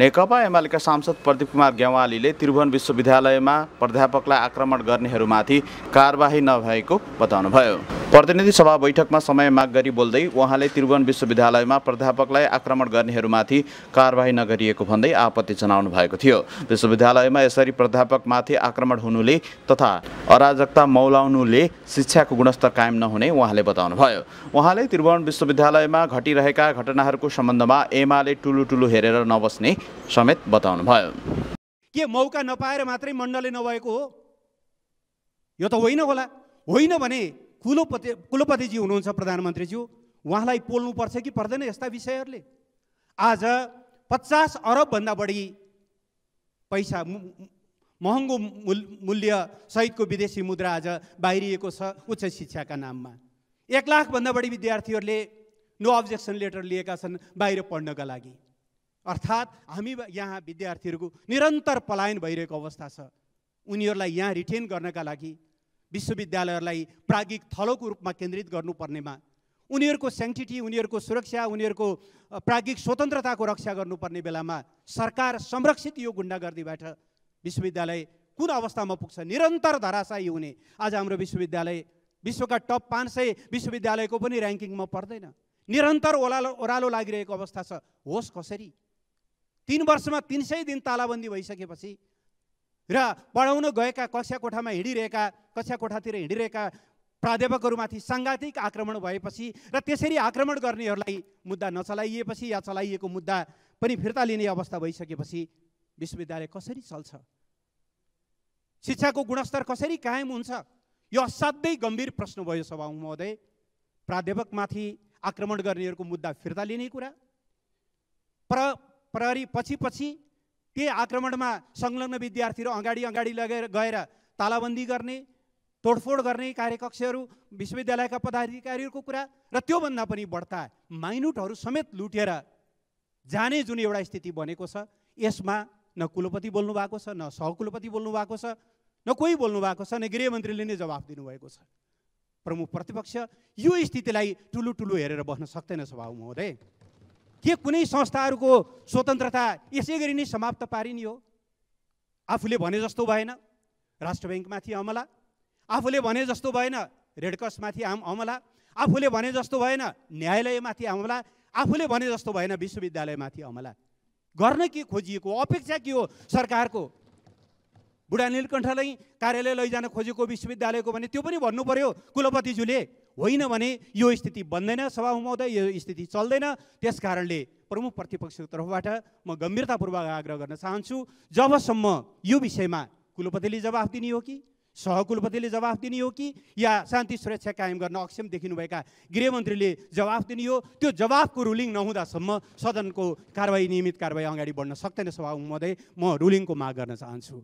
नेकपा एमालेका सांसद प्रदीप कुमार गेवालीले त्रिभुवन विश्वविद्यालयमा प्राध्यापकलाई आक्रमण गर्नेहरूमाथि कारवाही नभएको बताउनुभयो प्रतिनिधि सभा बैठकमा समय माग गरी बोल्दै उहाँले त्रिभुवन विश्वविद्यालयमा प्राध्यापकलाई आक्रमण गर्नेहरूमाथि कारवाही नगरिएको भन्दै आपत्ति जनाउनु भएको थियो विश्वविद्यालयमा यसरी प्राध्यापकमाथि आक्रमण हुनुले तथा अराजकता मौलाउनुले शिक्षाको गुणस्तर कायम नहुने उहाँले बताउनुभयो उहाँले त्रिभुवन विश्वविद्यालयमा घटिरहेका घटनाहरूको सम्बन्धमा एमाले टुलु टुलु हेरेर नबस्ने समेत बताउनु भयो के मौका नपाएर मात्रै मण्डले नभएको हो यो त होइन होला होइन भने कुलपति कुलपतिजी हुनुहुन्छ प्रधानमन्त्रीज्यू उहाँलाई पोल्नुपर्छ कि पर्दैन यस्ता विषयहरूले आज पचास अरबभन्दा बढी पैसा महँगो मूल मूल्य सहितको विदेशी मुद्रा आज बाहिरिएको छ उच्च शिक्षाका नाममा एक लाखभन्दा बढी विद्यार्थीहरूले नो अब्जेक्सन लेटर लिएका छन् बाहिर पढ्नका लागि अर्थात् हामी यहाँ विद्यार्थीहरूको निरन्तर पलायन भइरहेको अवस्था छ उनीहरूलाई यहाँ रिटेन गर्नका लागि विश्वविद्यालयहरूलाई प्राज्ञिक थलोको रूपमा केन्द्रित गर्नुपर्नेमा उनीहरूको सेङ्टिटी उनीहरूको सुरक्षा उनीहरूको प्राज्ञिक स्वतन्त्रताको रक्षा गर्नुपर्ने बेलामा सरकार संरक्षित यो गुन्डागर्दीबाट विश्वविद्यालय कुन अवस्थामा पुग्छ निरन्तर धराशायी हुने आज हाम्रो विश्वविद्यालय विश्वका टप पाँच सय विश्वविद्यालयको पनि ऱ्याङ्किङमा पर्दैन निरन्तर ओह्रालो ओह्रालो लागिरहेको अवस्था छ होस् कसरी तिन वर्षमा तिन सय दिन तालाबन्दी भइसकेपछि र पढाउन गएका कक्षा कोठामा हिँडिरहेका कक्षा कोठातिर हिँडिरहेका प्राध्यापकहरूमाथि साङ्घातिक आक्रमण भएपछि र त्यसरी आक्रमण गर्नेहरूलाई मुद्दा नचलाइएपछि या चलाइएको मुद्दा पनि फिर्ता लिने अवस्था भइसकेपछि विश्वविद्यालय कसरी चल्छ शिक्षाको गुणस्तर कसरी कायम हुन्छ यो असाध्यै गम्भीर प्रश्न भयो सभा महोदय प्राध्यापकमाथि आक्रमण गर्नेहरूको मुद्दा फिर्ता लिने कुरा प्र प्रहरी पछि पछि के आक्रमणमा संलग्न विद्यार्थीहरू अगाडि अगाडि लगेर गएर तालाबन्दी गर्ने तोडफोड गर्ने कार्यकक्षहरू विश्वविद्यालयका पदाधिकारीहरूको कुरा र त्योभन्दा पनि बढ्ता माइनुटहरू समेत लुटेर जाने जुन एउटा स्थिति बनेको छ यसमा न कुलपति बोल्नु भएको छ न सहकुलपति बोल्नु भएको छ न कोही बोल्नु भएको छ न गृहमन्त्रीले नै जवाफ दिनुभएको छ प्रमुख प्रतिपक्ष यो स्थितिलाई टुलु टुलु हेरेर बस्न सक्दैन स्वभाव महोदय के कुनै संस्थाहरूको स्वतन्त्रता यसै गरी नै समाप्त पारिने हो आफूले भने जस्तो भएन राष्ट्र ब्याङ्कमाथि अमला आफूले भने जस्तो भएन रेडक्रसमाथि आम अमला आफूले भने जस्तो भएन न्यायालयमाथि अमला आफूले भने जस्तो भएन विश्वविद्यालयमाथि अमला गर्न के खोजिएको अपेक्षा के हो सरकारको बुढा नीलकण्ठलाई कार्यालय लैजान खोजेको विश्वविद्यालयको भने त्यो पनि भन्नु पर्यो कुलपतिज्यूले होइन भने यो स्थिति बन्दैन सभा हुँदै यो स्थिति चल्दैन त्यस कारणले प्रमुख प्रतिपक्षको तर्फबाट म गम्भीरतापूर्वक आग्रह गर्न चाहन्छु जबसम्म यो विषयमा कुलपतिले जवाफ दिने हो कि सहकुलपतिले जवाफ दिने हो कि या शान्ति सुरक्षा कायम गर्न अक्षम देखिनुभएका गृहमन्त्रीले जवाफ दिने हो त्यो जवाफको रुलिङ नहुँदासम्म सदनको कारवाही नियमित कारवाही अगाडि बढ्न सक्दैन सभा महोदय म रुलिङको माग गर्न चाहन्छु